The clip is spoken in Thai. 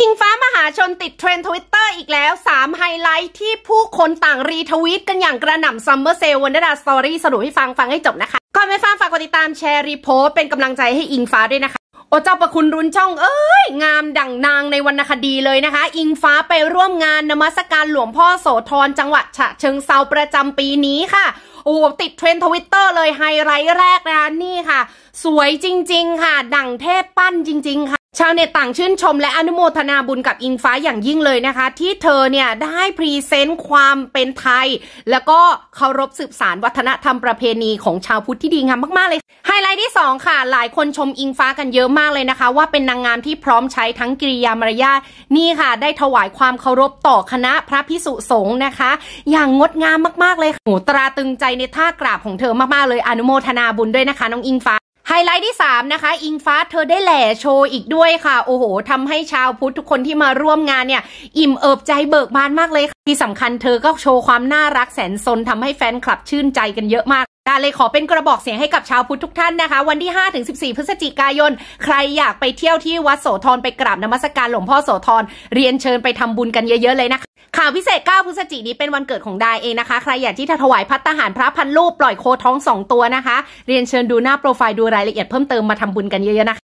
อิงฟ้ามหาชนติดเทรนด์ทวิตเตอร์อีกแล้ว 3 ไฮไลท์ที่ผู้คนต่าง รีทวีตกันอย่างกระหน่ำซัมเมอร์เซลวันดาสตอรี่สรุปให้ฟังฟังให้จบนะคะก่อนไปฟังฝากกดติดตามแชร์รีโพสเป็นกำลังใจให้อิงฟ้าด้วยนะคะ โอเจ้าประคุณรุนช่องเอ้ย งามดั่งนางในวรรณคดีเลยนะคะ อิงฟ้าไปร่วมงานนมัสการหลวงพ่อโสธรจังหวัดฉะเชิงเซาประจำปีนี้ค่ะ โอ้ติดเทรนด์ทวิตเตอร์เลยไฮไลท์แรกนะคะนี่ค่ะ สวยจริงๆค่ะดั่งเทพปั้นจริงๆค่ะชาวเน็ตต่างชื่นชมและอนุโมทนาบุญกับอิงฟ้าอย่างยิ่งเลยนะคะ ที่เธอเนี่ยได้พรีเซนต์ความเป็นไทย แล้วก็เคารพสืบสารวัฒนธรรมประเพณีของชาวพุทธที่ดีงามมากๆเลยไฮไลท์ที่ 2 ค่ะหลายคนชมอิงฟ้ากันเยอะมากเลยนะคะ ว่าเป็นนางงามที่พร้อมใช้ทั้งกิริยามารยาทนี่ค่ะ ได้ถวายความเคารพต่อคณะพระพิสุสงฆ์นะคะ อย่างงดงามมากๆเลยโหตราตึงใจในท่ากราบของเธอมากๆ เลยอนุโมทนาบุญด้วยนะคะน้องอิงฟ้าไฮไลท์ที่ 3 นะคะ อิงฟ้าเธอได้แหล่โชว์อีกด้วยค่ะ โอ้โหทำให้ชาวพุทธทุกคนที่มาร่วมงานเนี่ย อิ่มเอิบใจเบิกบานมากเลยค่ะ ที่สำคัญเธอก็โชว์ความน่ารักแสนสนทำให้แฟนคลับชื่นใจกันเยอะมากค่เลยขอเป็นกระบอกเสียงให้กับชาวพุทธทุกท่านนะคะ วันที่5ถึง14 พฤศจิกายน ใครอยากไปเที่ยวที่วัดโสธรไปกราบนมัสการหลวงพ่อโสธรเรียนเชิญไปทำบุญกันเยอะๆเลยนะคะข่าวพิเศษ 9 พฤศจิกนี้เป็นวันเกิดของดายเองนะคะ ใครอยากที่จะถวายพัตหารพระพันรูป ปล่อยโคท้อง 2 ตัวนะคะ เรียนเชิญดูหน้าโปรไฟล์ดูรายละเอียดเพิ่มเติมมาทำบุญกันเยอะๆนะคะ